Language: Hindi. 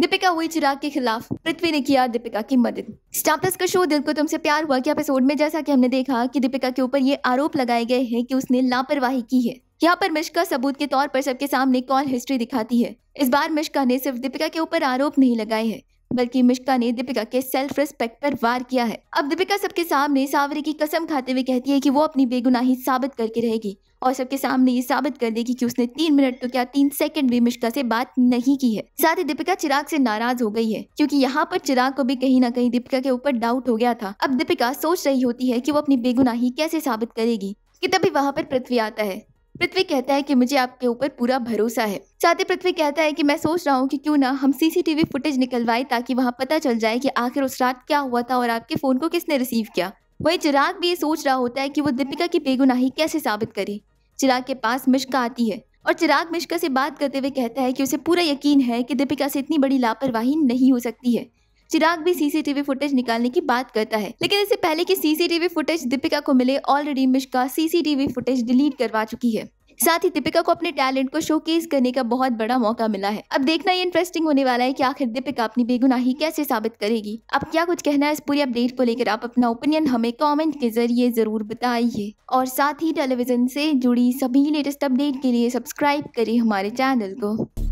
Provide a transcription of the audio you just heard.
दीपिका हुई चिराग के खिलाफ पृथ्वी ने किया दीपिका की मदद स्टापस का शो दिल को तुमसे प्यार हुआ कि एपिसोड में जैसा कि हमने देखा कि दीपिका के ऊपर ये आरोप लगाए गए हैं कि उसने लापरवाही की है यहाँ पर मिश्का सबूत के तौर पर सबके सामने कॉल हिस्ट्री दिखाती है इस बार मिश्का ने सिर्फ दीपिका के ऊपर आरोप नहीं लगाए हैं बल्कि मिश्का ने दीपिका के सेल्फ रिस्पेक्ट पर वार किया है अब दीपिका सबके सामने सावरी की कसम खाते हुए कहती है कि वो अपनी बेगुनाही साबित करके रहेगी और सबके सामने ये साबित कर देगी कि उसने तीन मिनट तो क्या तीन सेकंड भी मिश्का से बात नहीं की है साथ ही दीपिका चिराग से नाराज हो गई है क्योंकि यहाँ पर चिराग को भी कहीं ना कहीं दीपिका के ऊपर डाउट हो गया था अब दीपिका सोच रही होती है कि वो अपनी बेगुनाही कैसे साबित करेगी कि तभी वहाँ पर पृथ्वी आता है पृथ्वी कहता है कि मुझे आपके ऊपर पूरा भरोसा है साथ ही पृथ्वी कहता है कि मैं सोच रहा हूँ कि क्यों ना हम सीसीटीवी फुटेज निकलवाए ताकि वहाँ पता चल जाए कि आखिर उस रात क्या हुआ था और आपके फ़ोन को किसने रिसीव किया वही चिराग भी ये सोच रहा होता है कि वो दीपिका की बेगुनाही कैसे साबित करे चिराग के पास मिश्का आती है और चिराग मिश्का से बात करते हुए कहता है कि उसे पूरा यकीन है कि दीपिका से इतनी बड़ी लापरवाही नहीं हो सकती है चिराग भी सीसीटीवी फुटेज निकालने की बात करता है लेकिन इससे पहले कि सीसीटीवी फुटेज दीपिका को मिले already Mishka CCTV footage delete करवा चुकी है साथ ही दीपिका को अपने टैलेंट को शोकेस करने का बहुत बड़ा मौका मिला है अब देखना ये इंटरेस्टिंग होने वाला है की आखिर दीपिका अपनी बेगुनाही कैसे साबित करेगी अब क्या कुछ कहना है इस पूरी अपडेट को लेकर आप अपना ओपिनियन हमें कॉमेंट के जरिए जरूर बताइए और साथ ही टेलीविजन से जुड़ी सभी लेटेस्ट अपडेट के लिए सब्सक्राइब करें हमारे चैनल को